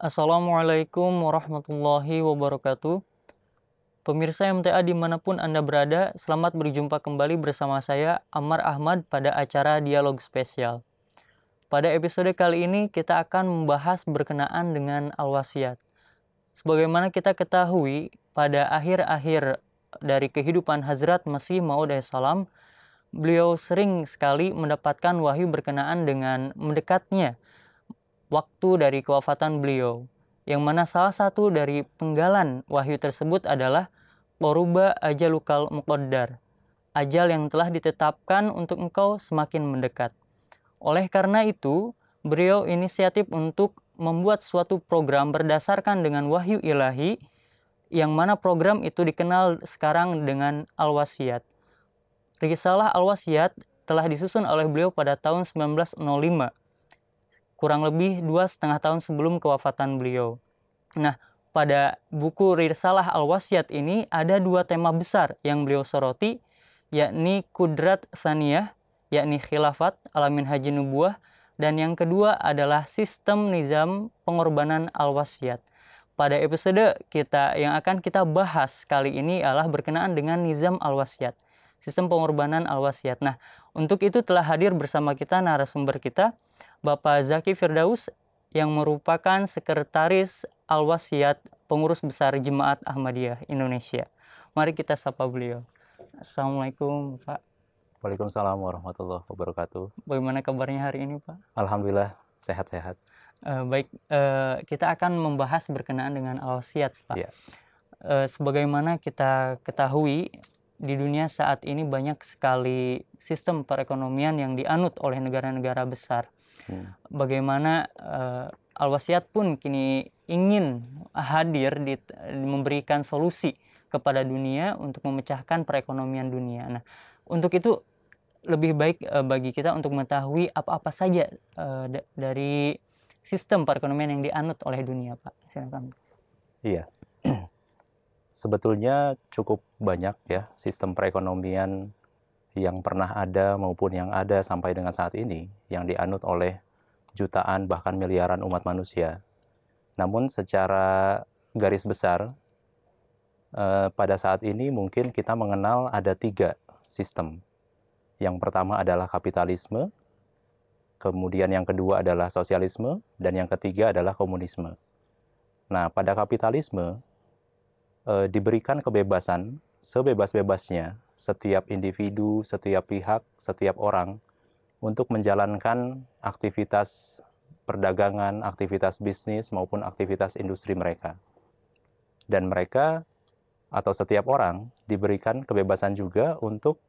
Assalamualaikum warahmatullahi wabarakatuh. Pemirsa MTA dimanapun Anda berada, selamat berjumpa kembali bersama saya, Amar Ahmad, pada acara Dialog Spesial. Pada episode kali ini, kita akan membahas berkenaan dengan al-wasiat. Sebagaimana kita ketahui, pada akhir-akhir dari kehidupan Hazrat Masih Maud Salam, beliau sering sekali mendapatkan wahyu berkenaan dengan mendekatnya – waktu dari kewafatan beliau, yang mana salah satu dari penggalan wahyu tersebut adalah Koruba ajalukal muqaddar, ajal yang telah ditetapkan untuk engkau semakin mendekat. Oleh karena itu, beliau inisiatif untuk membuat suatu program berdasarkan dengan wahyu ilahi, yang mana program itu dikenal sekarang dengan Al-Wasiat. Risalah Al-Wasiat telah disusun oleh beliau pada tahun 1905 kurang lebih dua setengah tahun sebelum kewafatan beliau. Nah, pada buku Rirsalah al Wasiat ini ada dua tema besar yang beliau soroti, yakni Kudrat Saniyah, yakni Khilafat Alamin Haji Nubuah, dan yang kedua adalah Sistem Nizam Pengorbanan al Wasiat. Pada episode kita yang akan kita bahas kali ini adalah berkenaan dengan Nizam al Wasiat, sistem pengorbanan al Wasiat. Nah, untuk itu telah hadir bersama kita narasumber kita, Bapak Zaki Firdaus yang merupakan Sekretaris alwasiat Pengurus Besar Jemaat Ahmadiyah Indonesia. Mari kita sapa beliau. Assalamualaikum Pak. Waalaikumsalam warahmatullahi wabarakatuh. Bagaimana kabarnya hari ini Pak? Alhamdulillah sehat-sehat. Uh, baik, uh, kita akan membahas berkenaan dengan alwasiat Pak. Yeah. Iya. Uh, sebagaimana kita ketahui di dunia saat ini banyak sekali sistem perekonomian yang dianut oleh negara-negara besar hmm. bagaimana uh, Al-Wasiat pun kini ingin hadir di, memberikan solusi kepada dunia untuk memecahkan perekonomian dunia. Nah, untuk itu lebih baik uh, bagi kita untuk mengetahui apa-apa saja uh, dari sistem perekonomian yang dianut oleh dunia, Pak. Silakan. Iya. Sebetulnya cukup banyak ya sistem perekonomian yang pernah ada maupun yang ada sampai dengan saat ini yang dianut oleh jutaan bahkan miliaran umat manusia. Namun secara garis besar eh, pada saat ini mungkin kita mengenal ada tiga sistem. Yang pertama adalah kapitalisme, kemudian yang kedua adalah sosialisme, dan yang ketiga adalah komunisme. Nah, pada kapitalisme eh, diberikan kebebasan sebebas-bebasnya setiap individu, setiap pihak, setiap orang untuk menjalankan aktivitas perdagangan, aktivitas bisnis maupun aktivitas industri mereka. Dan mereka atau setiap orang diberikan kebebasan juga untuk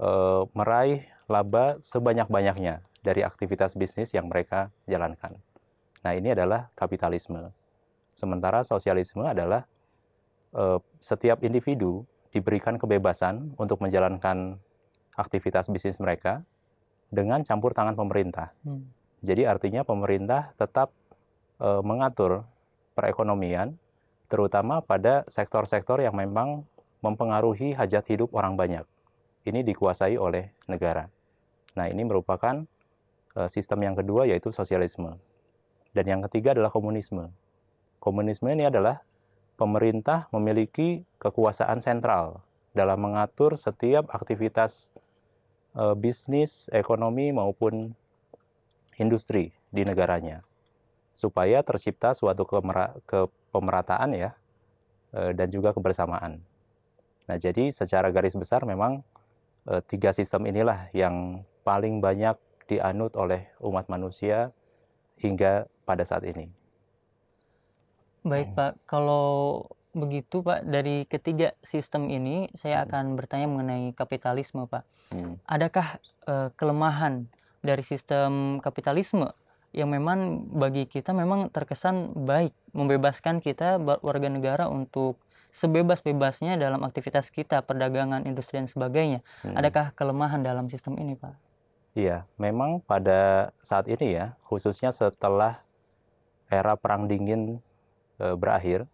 e, meraih laba sebanyak-banyaknya dari aktivitas bisnis yang mereka jalankan. Nah, ini adalah kapitalisme. Sementara sosialisme adalah e, setiap individu diberikan kebebasan untuk menjalankan aktivitas bisnis mereka dengan campur tangan pemerintah. Hmm. Jadi artinya pemerintah tetap e, mengatur perekonomian, terutama pada sektor-sektor yang memang mempengaruhi hajat hidup orang banyak. Ini dikuasai oleh negara. Nah ini merupakan e, sistem yang kedua yaitu sosialisme. Dan yang ketiga adalah komunisme. Komunisme ini adalah pemerintah memiliki kekuasaan sentral dalam mengatur setiap aktivitas e, bisnis, ekonomi maupun industri di negaranya supaya tercipta suatu kepemerataan ya e, dan juga kebersamaan. Nah, jadi secara garis besar memang e, tiga sistem inilah yang paling banyak dianut oleh umat manusia hingga pada saat ini. Baik oh. Pak, kalau begitu Pak, dari ketiga sistem ini saya hmm. akan bertanya mengenai kapitalisme Pak. Hmm. Adakah uh, kelemahan dari sistem kapitalisme yang memang bagi kita memang terkesan baik, membebaskan kita warga negara untuk sebebas-bebasnya dalam aktivitas kita, perdagangan, industri dan sebagainya. Hmm. Adakah kelemahan dalam sistem ini Pak? Iya, memang pada saat ini ya, khususnya setelah era Perang Dingin e, berakhir,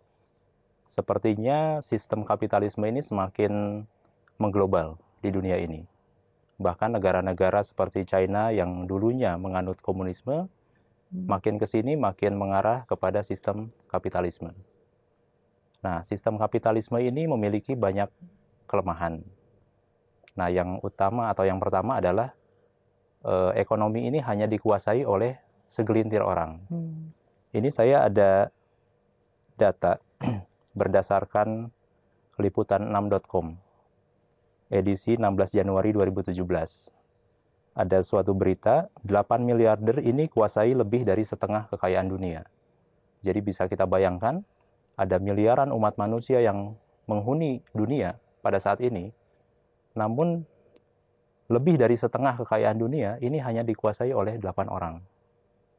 sepertinya sistem kapitalisme ini semakin mengglobal di dunia ini. Bahkan negara-negara seperti China yang dulunya menganut komunisme, hmm. makin ke sini makin mengarah kepada sistem kapitalisme. Nah, sistem kapitalisme ini memiliki banyak kelemahan. Nah, yang utama atau yang pertama adalah e, ekonomi ini hanya dikuasai oleh segelintir orang. Hmm. Ini saya ada data berdasarkan liputan 6.com edisi 16 Januari 2017. Ada suatu berita, 8 miliarder ini kuasai lebih dari setengah kekayaan dunia. Jadi bisa kita bayangkan, ada miliaran umat manusia yang menghuni dunia pada saat ini, namun lebih dari setengah kekayaan dunia ini hanya dikuasai oleh 8 orang.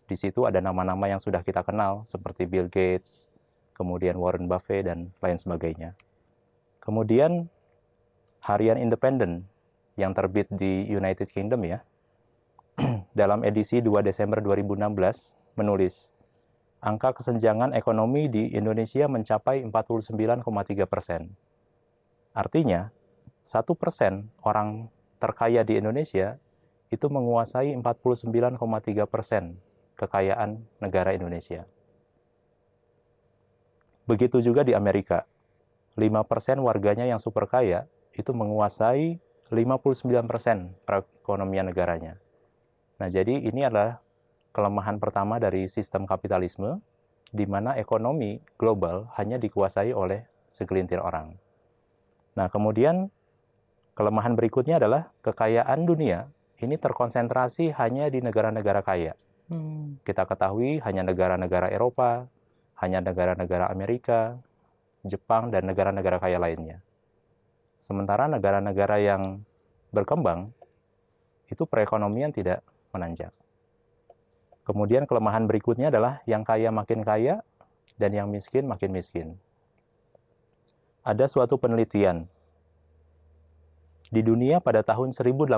Di situ ada nama-nama yang sudah kita kenal, seperti Bill Gates, kemudian Warren Buffett dan lain sebagainya. Kemudian harian Independent yang terbit di United Kingdom ya, dalam edisi 2 Desember 2016 menulis, angka kesenjangan ekonomi di Indonesia mencapai 49,3 persen. Artinya, 1 persen orang terkaya di Indonesia itu menguasai 49,3 persen kekayaan negara Indonesia. Begitu juga di Amerika. 5% warganya yang super kaya itu menguasai 59% perekonomian negaranya. Nah, jadi ini adalah kelemahan pertama dari sistem kapitalisme di mana ekonomi global hanya dikuasai oleh segelintir orang. Nah, kemudian kelemahan berikutnya adalah kekayaan dunia ini terkonsentrasi hanya di negara-negara kaya. Hmm. Kita ketahui hanya negara-negara Eropa, hanya negara-negara Amerika, Jepang, dan negara-negara kaya lainnya. Sementara negara-negara yang berkembang itu perekonomian tidak menanjak. Kemudian kelemahan berikutnya adalah yang kaya makin kaya dan yang miskin makin miskin. Ada suatu penelitian di dunia pada tahun 1820.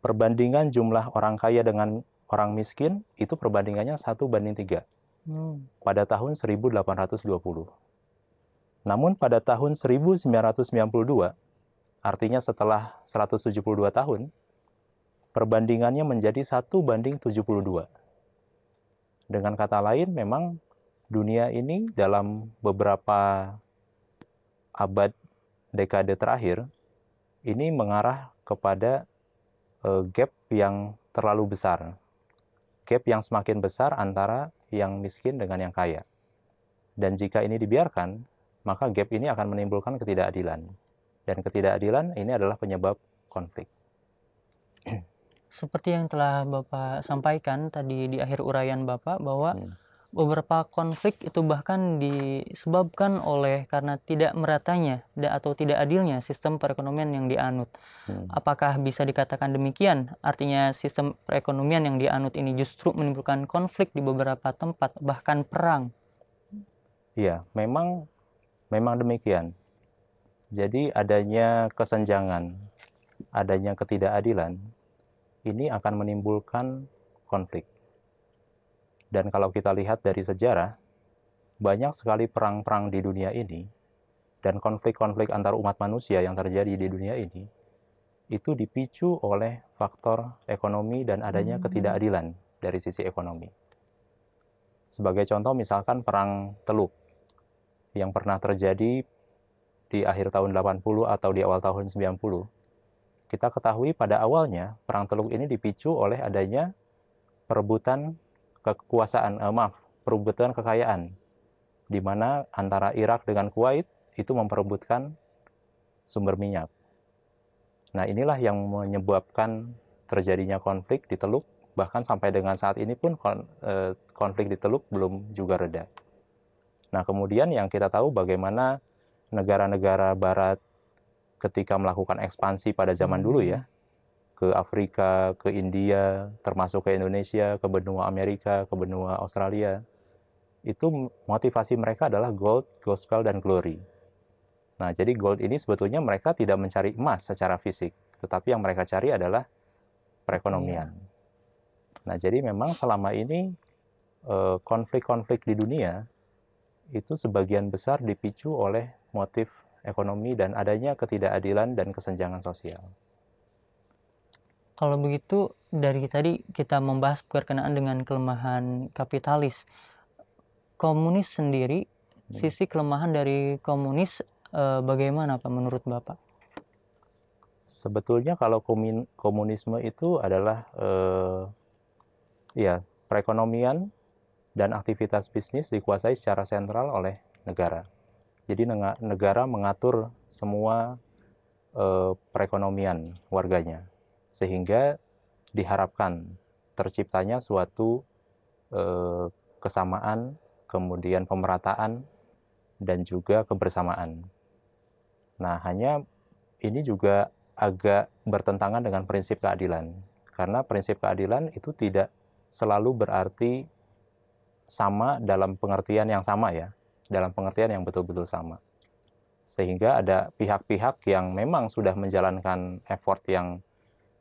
Perbandingan jumlah orang kaya dengan orang miskin itu perbandingannya satu banding tiga hmm. pada tahun 1820. Namun pada tahun 1992, artinya setelah 172 tahun, perbandingannya menjadi satu banding 72. Dengan kata lain, memang dunia ini dalam beberapa abad dekade terakhir ini mengarah kepada uh, gap yang terlalu besar gap yang semakin besar antara yang miskin dengan yang kaya. Dan jika ini dibiarkan, maka gap ini akan menimbulkan ketidakadilan. Dan ketidakadilan ini adalah penyebab konflik. Seperti yang telah Bapak sampaikan tadi di akhir uraian Bapak bahwa hmm Beberapa konflik itu bahkan disebabkan oleh karena tidak meratanya atau tidak adilnya sistem perekonomian yang dianut. Hmm. Apakah bisa dikatakan demikian? Artinya sistem perekonomian yang dianut ini justru menimbulkan konflik di beberapa tempat, bahkan perang. Iya, memang memang demikian. Jadi adanya kesenjangan, adanya ketidakadilan ini akan menimbulkan konflik. Dan kalau kita lihat dari sejarah, banyak sekali perang-perang di dunia ini dan konflik-konflik antar umat manusia yang terjadi di dunia ini itu dipicu oleh faktor ekonomi dan adanya hmm. ketidakadilan dari sisi ekonomi. Sebagai contoh misalkan perang Teluk yang pernah terjadi di akhir tahun 80 atau di awal tahun 90. Kita ketahui pada awalnya perang Teluk ini dipicu oleh adanya perebutan kekuasaan eh, maaf perebutan kekayaan di mana antara Irak dengan Kuwait itu memperebutkan sumber minyak. Nah, inilah yang menyebabkan terjadinya konflik di Teluk bahkan sampai dengan saat ini pun eh, konflik di Teluk belum juga reda. Nah, kemudian yang kita tahu bagaimana negara-negara barat ketika melakukan ekspansi pada zaman dulu ya, ke Afrika, ke India, termasuk ke Indonesia, ke benua Amerika, ke benua Australia. Itu motivasi mereka adalah gold, gospel, dan glory. Nah, jadi gold ini sebetulnya mereka tidak mencari emas secara fisik, tetapi yang mereka cari adalah perekonomian. Iya. Nah, jadi memang selama ini eh, konflik-konflik di dunia itu sebagian besar dipicu oleh motif ekonomi dan adanya ketidakadilan dan kesenjangan sosial. Kalau begitu, dari tadi kita membahas berkenaan dengan kelemahan kapitalis. Komunis sendiri, hmm. sisi kelemahan dari komunis eh, bagaimana Pak menurut Bapak? Sebetulnya kalau komunisme itu adalah eh, ya perekonomian dan aktivitas bisnis dikuasai secara sentral oleh negara. Jadi negara mengatur semua eh, perekonomian warganya sehingga diharapkan terciptanya suatu eh, kesamaan, kemudian pemerataan, dan juga kebersamaan. Nah, hanya ini juga agak bertentangan dengan prinsip keadilan, karena prinsip keadilan itu tidak selalu berarti sama dalam pengertian yang sama, ya, dalam pengertian yang betul-betul sama, sehingga ada pihak-pihak yang memang sudah menjalankan effort yang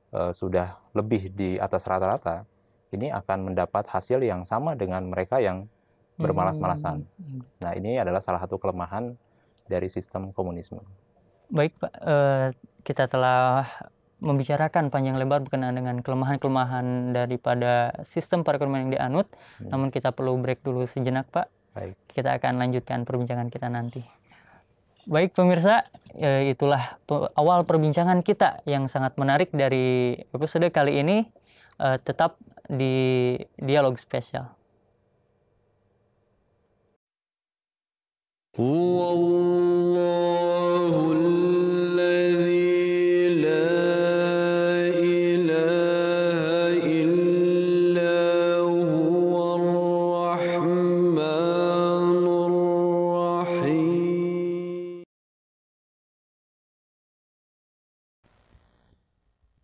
Eh, sudah lebih di atas rata-rata, ini akan mendapat hasil yang sama dengan mereka yang bermalas-malasan. Hmm, iya nah, ini adalah salah satu kelemahan dari sistem komunisme. Baik, Pak, E, kita telah membicarakan panjang lebar berkenaan dengan kelemahan-kelemahan daripada sistem perekonomian yang dianut. Hmm. Namun kita perlu break dulu sejenak, Pak. Baik. Kita akan lanjutkan perbincangan kita nanti. Baik pemirsa, ya, itulah awal perbincangan kita yang sangat menarik dari episode kali ini. Eh, tetap di dialog spesial.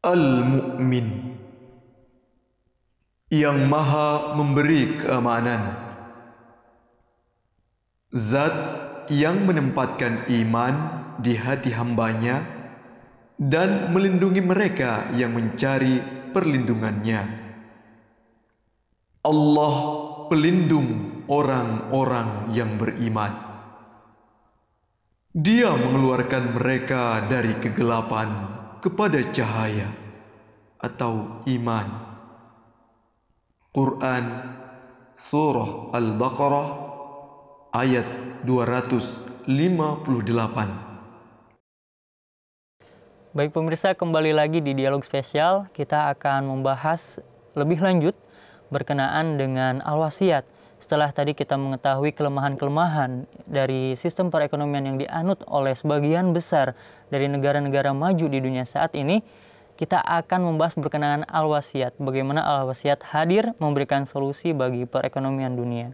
Al-Mu'min Yang maha memberi keamanan Zat yang menempatkan iman di hati hambanya dan melindungi mereka yang mencari perlindungannya Allah pelindung orang-orang yang beriman Dia mengeluarkan mereka dari kegelapan kepada cahaya atau iman. Quran Surah Al-Baqarah ayat 258. Baik pemirsa, kembali lagi di dialog spesial kita akan membahas lebih lanjut berkenaan dengan al-wasiat setelah tadi kita mengetahui kelemahan-kelemahan dari sistem perekonomian yang dianut oleh sebagian besar dari negara-negara maju di dunia saat ini, kita akan membahas berkenaan al-wasiat, bagaimana al-wasiat hadir memberikan solusi bagi perekonomian dunia.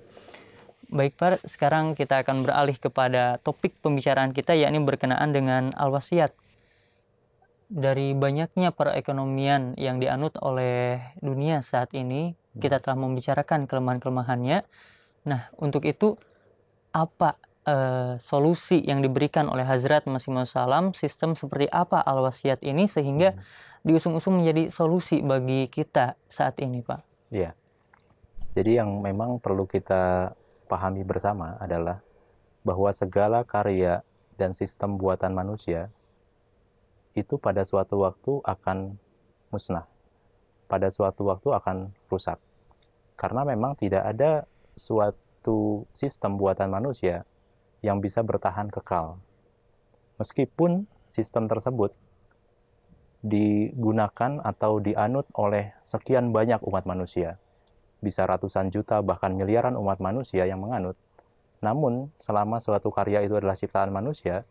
Baik Pak, sekarang kita akan beralih kepada topik pembicaraan kita yakni berkenaan dengan al-wasiat. Dari banyaknya perekonomian yang dianut oleh dunia saat ini, kita hmm. telah membicarakan kelemahan-kelemahannya. Nah, untuk itu apa e, solusi yang diberikan oleh Hazrat Masih Salam, sistem seperti apa al-wasiat ini sehingga hmm. diusung-usung menjadi solusi bagi kita saat ini, Pak? Iya. Jadi yang memang perlu kita pahami bersama adalah bahwa segala karya dan sistem buatan manusia itu pada suatu waktu akan musnah pada suatu waktu akan rusak. Karena memang tidak ada suatu sistem buatan manusia yang bisa bertahan kekal. Meskipun sistem tersebut digunakan atau dianut oleh sekian banyak umat manusia, bisa ratusan juta bahkan miliaran umat manusia yang menganut. Namun, selama suatu karya itu adalah ciptaan manusia,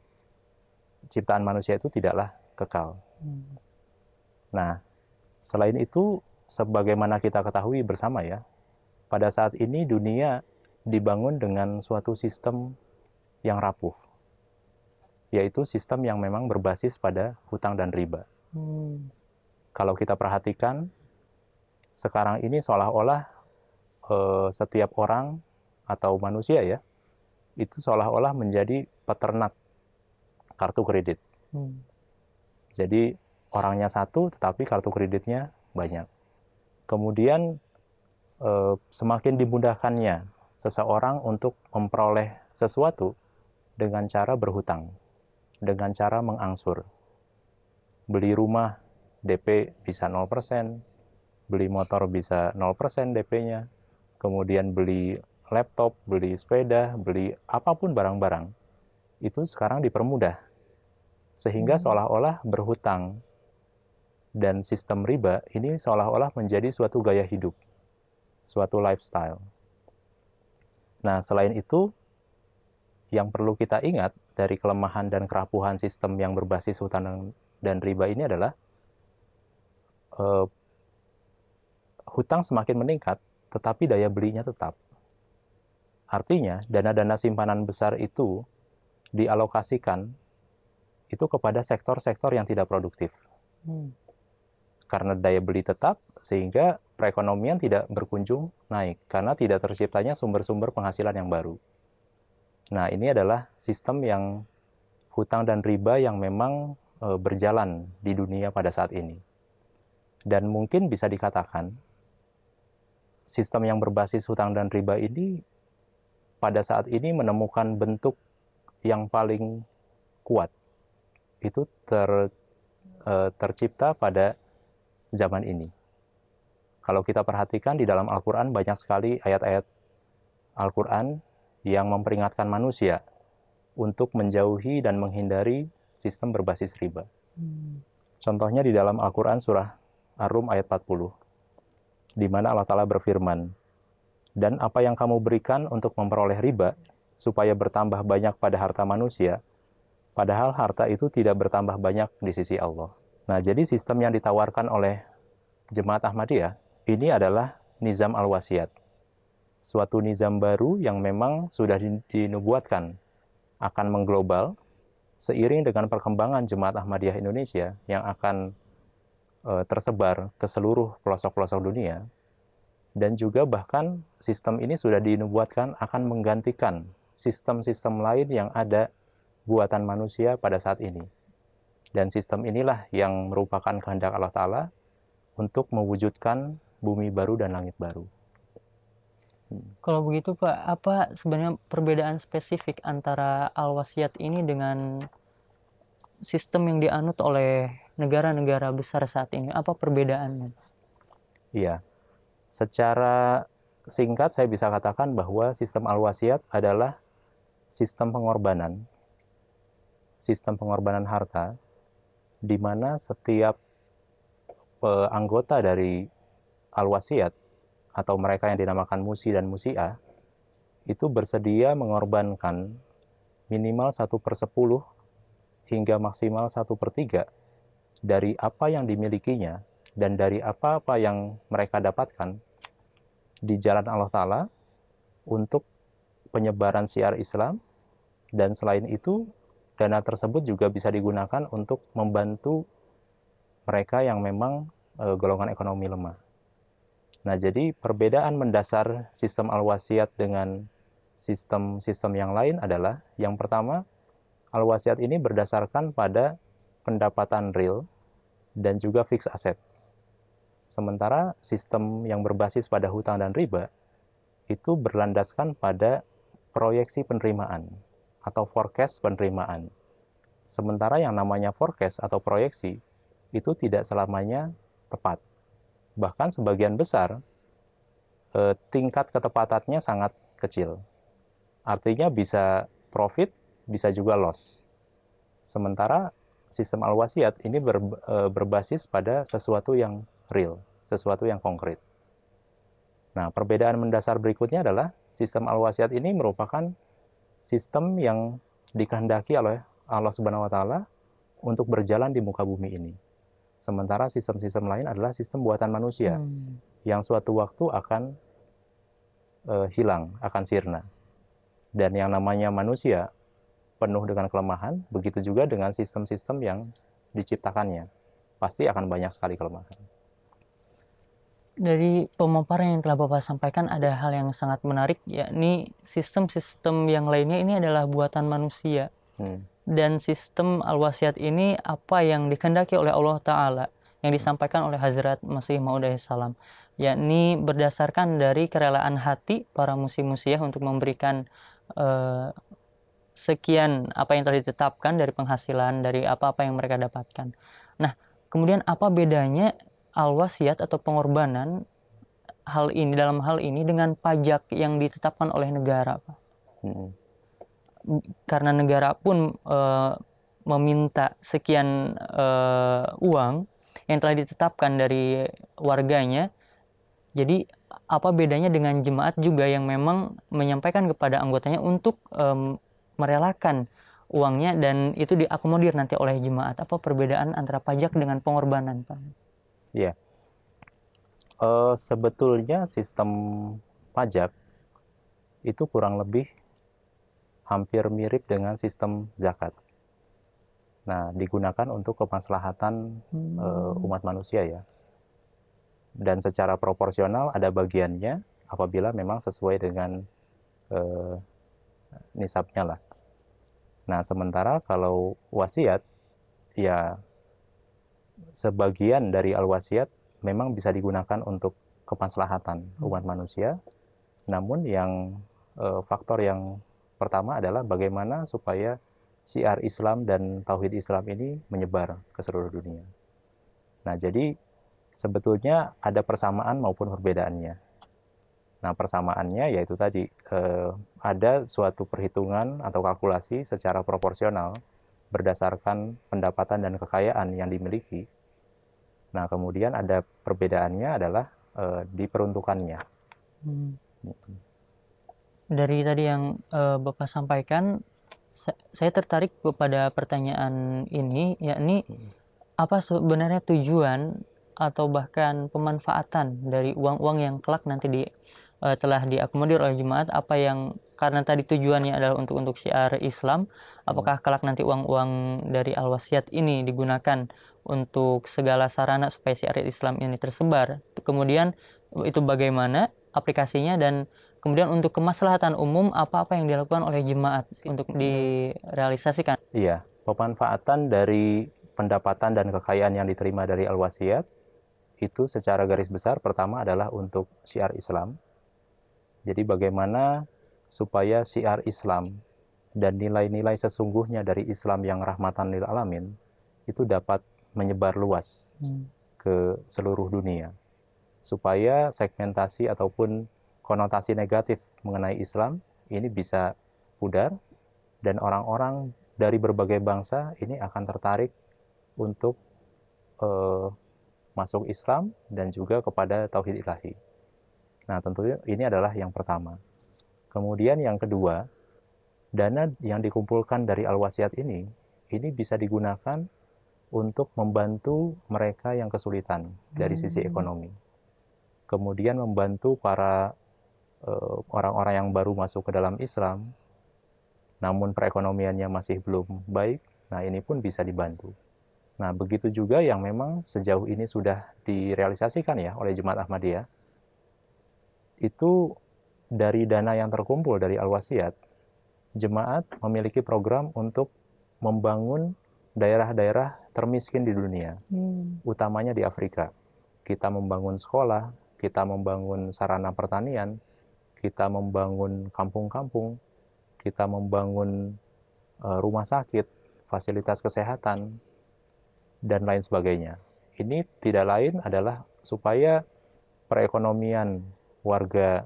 ciptaan manusia itu tidaklah kekal. Hmm. Nah, Selain itu, sebagaimana kita ketahui bersama ya, pada saat ini dunia dibangun dengan suatu sistem yang rapuh, yaitu sistem yang memang berbasis pada hutang dan riba. Hmm. Kalau kita perhatikan, sekarang ini seolah-olah eh, setiap orang atau manusia ya, itu seolah-olah menjadi peternak kartu kredit. Hmm. Jadi orangnya satu tetapi kartu kreditnya banyak. Kemudian eh, semakin dimudahkannya seseorang untuk memperoleh sesuatu dengan cara berhutang, dengan cara mengangsur. Beli rumah DP bisa 0%, beli motor bisa 0% DP-nya, kemudian beli laptop, beli sepeda, beli apapun barang-barang, itu sekarang dipermudah. Sehingga hmm. seolah-olah berhutang dan sistem riba ini seolah-olah menjadi suatu gaya hidup, suatu lifestyle. Nah, selain itu, yang perlu kita ingat dari kelemahan dan kerapuhan sistem yang berbasis hutan dan riba ini adalah uh, hutang semakin meningkat, tetapi daya belinya tetap. Artinya, dana-dana simpanan besar itu dialokasikan itu kepada sektor-sektor yang tidak produktif. Hmm karena daya beli tetap sehingga perekonomian tidak berkunjung naik karena tidak terciptanya sumber-sumber penghasilan yang baru. Nah, ini adalah sistem yang hutang dan riba yang memang e, berjalan di dunia pada saat ini. Dan mungkin bisa dikatakan sistem yang berbasis hutang dan riba ini pada saat ini menemukan bentuk yang paling kuat. Itu ter, e, tercipta pada zaman ini. Kalau kita perhatikan di dalam Al-Quran banyak sekali ayat-ayat Al-Quran yang memperingatkan manusia untuk menjauhi dan menghindari sistem berbasis riba. Hmm. Contohnya di dalam Al-Quran surah Ar-Rum ayat 40, di mana Allah Ta'ala berfirman, Dan apa yang kamu berikan untuk memperoleh riba, supaya bertambah banyak pada harta manusia, padahal harta itu tidak bertambah banyak di sisi Allah. Nah, jadi sistem yang ditawarkan oleh jemaat Ahmadiyah ini adalah nizam al-wasiat. Suatu nizam baru yang memang sudah dinubuatkan akan mengglobal seiring dengan perkembangan jemaat Ahmadiyah Indonesia yang akan e, tersebar ke seluruh pelosok-pelosok dunia dan juga bahkan sistem ini sudah dinubuatkan akan menggantikan sistem-sistem lain yang ada buatan manusia pada saat ini. Dan sistem inilah yang merupakan kehendak Allah Ta'ala untuk mewujudkan bumi baru dan langit baru. Hmm. Kalau begitu Pak, apa sebenarnya perbedaan spesifik antara al-wasiat ini dengan sistem yang dianut oleh negara-negara besar saat ini? Apa perbedaannya? Iya. Secara singkat saya bisa katakan bahwa sistem al-wasiat adalah sistem pengorbanan. Sistem pengorbanan harta di mana setiap uh, anggota dari al-wasiat atau mereka yang dinamakan musi dan musia itu bersedia mengorbankan minimal 1 per 10 hingga maksimal 1 per 3 dari apa yang dimilikinya dan dari apa-apa yang mereka dapatkan di jalan Allah Ta'ala untuk penyebaran syiar Islam dan selain itu dana tersebut juga bisa digunakan untuk membantu mereka yang memang e, golongan ekonomi lemah. Nah, jadi perbedaan mendasar sistem al-wasiat dengan sistem-sistem yang lain adalah yang pertama, al-wasiat ini berdasarkan pada pendapatan real dan juga fixed asset. Sementara sistem yang berbasis pada hutang dan riba itu berlandaskan pada proyeksi penerimaan atau forecast penerimaan. Sementara yang namanya forecast atau proyeksi itu tidak selamanya tepat. Bahkan sebagian besar eh, tingkat ketepatannya sangat kecil. Artinya bisa profit, bisa juga loss. Sementara sistem alwasiat ini ber, eh, berbasis pada sesuatu yang real, sesuatu yang konkret. Nah, perbedaan mendasar berikutnya adalah sistem alwasiat ini merupakan sistem yang dikehendaki oleh Allah Subhanahu wa taala untuk berjalan di muka bumi ini. Sementara sistem-sistem lain adalah sistem buatan manusia hmm. yang suatu waktu akan uh, hilang, akan sirna. Dan yang namanya manusia penuh dengan kelemahan, begitu juga dengan sistem-sistem yang diciptakannya. Pasti akan banyak sekali kelemahan dari pemaparan yang telah Bapak sampaikan ada hal yang sangat menarik yakni sistem-sistem yang lainnya ini adalah buatan manusia. Hmm. Dan sistem al-wasiat ini apa yang dikendaki oleh Allah taala yang disampaikan oleh Hazrat Masih Maud salam yakni berdasarkan dari kerelaan hati para musim musiah untuk memberikan uh, sekian apa yang telah ditetapkan dari penghasilan dari apa-apa yang mereka dapatkan. Nah, kemudian apa bedanya al-wasiat atau pengorbanan hal ini dalam hal ini dengan pajak yang ditetapkan oleh negara, Hmm. Karena negara pun e, meminta sekian e, uang yang telah ditetapkan dari warganya. Jadi apa bedanya dengan jemaat juga yang memang menyampaikan kepada anggotanya untuk e, merelakan uangnya dan itu diakomodir nanti oleh jemaat. Apa perbedaan antara pajak dengan pengorbanan, Pak? Ya, uh, sebetulnya sistem pajak itu kurang lebih hampir mirip dengan sistem zakat. Nah, digunakan untuk kemaslahatan hmm. uh, umat manusia ya. Dan secara proporsional ada bagiannya apabila memang sesuai dengan, uh, nisabnya lah. Nah, sementara kalau wasiat, ya sebagian dari al-wasiat memang bisa digunakan untuk kemaslahatan hmm. umat manusia. Namun yang e, faktor yang pertama adalah bagaimana supaya siar Islam dan tauhid Islam ini menyebar ke seluruh dunia. Nah, jadi sebetulnya ada persamaan maupun perbedaannya. Nah, persamaannya yaitu tadi e, ada suatu perhitungan atau kalkulasi secara proporsional berdasarkan pendapatan dan kekayaan yang dimiliki. Nah, kemudian ada perbedaannya adalah e, eh, di peruntukannya. Hmm. Dari tadi yang e, Bapak sampaikan, saya tertarik kepada pertanyaan ini, yakni hmm. apa sebenarnya tujuan atau bahkan pemanfaatan dari uang-uang yang kelak nanti di, e, telah diakomodir oleh jemaat, apa yang karena tadi tujuannya adalah untuk untuk syiar Islam, apakah hmm. kelak nanti uang-uang dari al-wasiat ini digunakan untuk segala sarana supaya syiar Islam ini tersebar? Kemudian itu bagaimana aplikasinya dan kemudian untuk kemaslahatan umum apa-apa yang dilakukan oleh jemaat untuk hmm. direalisasikan? Iya, pemanfaatan dari pendapatan dan kekayaan yang diterima dari al-wasiat itu secara garis besar pertama adalah untuk syiar Islam. Jadi bagaimana supaya siar Islam dan nilai-nilai sesungguhnya dari Islam yang rahmatan lil alamin itu dapat menyebar luas hmm. ke seluruh dunia supaya segmentasi ataupun konotasi negatif mengenai Islam ini bisa pudar dan orang-orang dari berbagai bangsa ini akan tertarik untuk uh, masuk Islam dan juga kepada tauhid ilahi. Nah, tentunya ini adalah yang pertama. Kemudian yang kedua, dana yang dikumpulkan dari alwasiat ini, ini bisa digunakan untuk membantu mereka yang kesulitan dari hmm. sisi ekonomi. Kemudian membantu para eh, orang-orang uh, yang baru masuk ke dalam Islam, namun perekonomiannya masih belum baik, nah ini pun bisa dibantu. Nah, begitu juga yang memang sejauh ini sudah direalisasikan ya oleh Jemaat Ahmadiyah. Itu dari dana yang terkumpul dari Al-Wasiat, jemaat memiliki program untuk membangun daerah-daerah termiskin di dunia, hmm. utamanya di Afrika. Kita membangun sekolah, kita membangun sarana pertanian, kita membangun kampung-kampung, kita membangun eh, rumah sakit, fasilitas kesehatan, dan lain sebagainya. Ini tidak lain adalah supaya perekonomian warga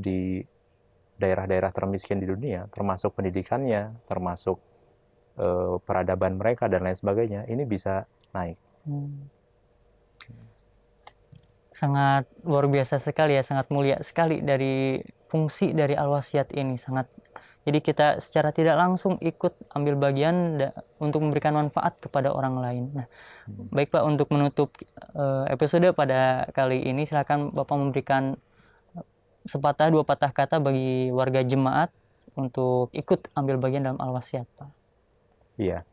di daerah-daerah termiskin di dunia, termasuk pendidikannya, termasuk eh, peradaban mereka dan lain sebagainya, ini bisa naik. Hmm. Sangat luar biasa sekali ya, sangat mulia sekali dari fungsi dari al alwasiat ini sangat jadi kita secara tidak langsung ikut ambil bagian untuk memberikan manfaat kepada orang lain. Nah, hmm. baik Pak untuk menutup eh, episode pada kali ini silakan Bapak memberikan sepatah dua patah kata bagi warga jemaat untuk ikut ambil bagian dalam al-wasiat, Pak. Iya.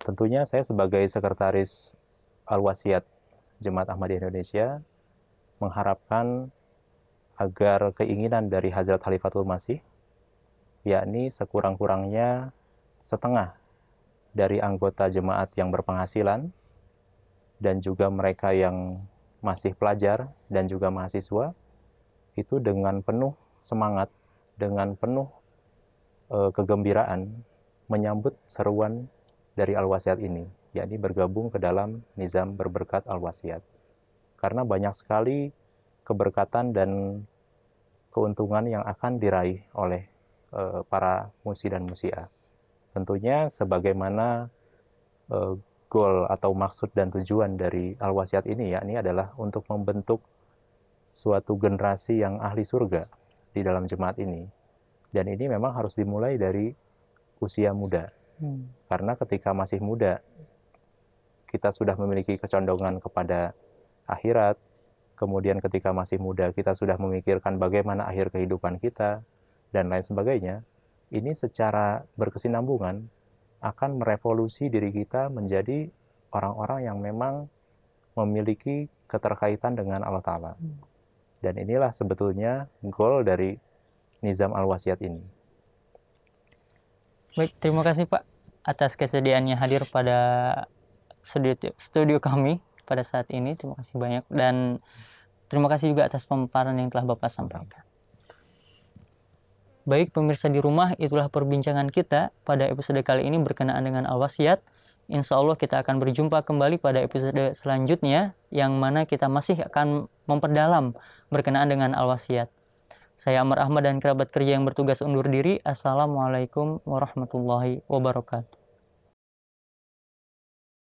Tentunya saya sebagai sekretaris al-wasiat Jemaat Ahmadiyah Indonesia mengharapkan agar keinginan dari Hazrat Khalifatul Masih yakni sekurang-kurangnya setengah dari anggota jemaat yang berpenghasilan dan juga mereka yang masih pelajar dan juga mahasiswa itu dengan penuh semangat, dengan penuh e, kegembiraan menyambut seruan dari Al-Wasiat ini, yakni bergabung ke dalam nizam berberkat Al-Wasiat. Karena banyak sekali keberkatan dan keuntungan yang akan diraih oleh e, para musi dan musia. Tentunya sebagaimana e, goal atau maksud dan tujuan dari Al-Wasiat ini yakni adalah untuk membentuk suatu generasi yang ahli surga di dalam jemaat ini. Dan ini memang harus dimulai dari usia muda. Hmm. Karena ketika masih muda, kita sudah memiliki kecondongan kepada akhirat. Kemudian ketika masih muda, kita sudah memikirkan bagaimana akhir kehidupan kita, dan lain sebagainya. Ini secara berkesinambungan akan merevolusi diri kita menjadi orang-orang yang memang memiliki keterkaitan dengan Allah Ta'ala. Hmm. Dan inilah sebetulnya goal dari Nizam Al-Wasiat ini. Baik, terima kasih Pak atas kesediaannya hadir pada studio, studio kami pada saat ini. Terima kasih banyak dan terima kasih juga atas pemaparan yang telah Bapak sampaikan. Baik pemirsa di rumah, itulah perbincangan kita pada episode kali ini berkenaan dengan al-wasiat. Insya Allah kita akan berjumpa kembali pada episode selanjutnya yang mana kita masih akan memperdalam berkenaan dengan al-wasiat. Saya Amr Ahmad dan kerabat kerja yang bertugas undur diri. Assalamualaikum warahmatullahi wabarakatuh.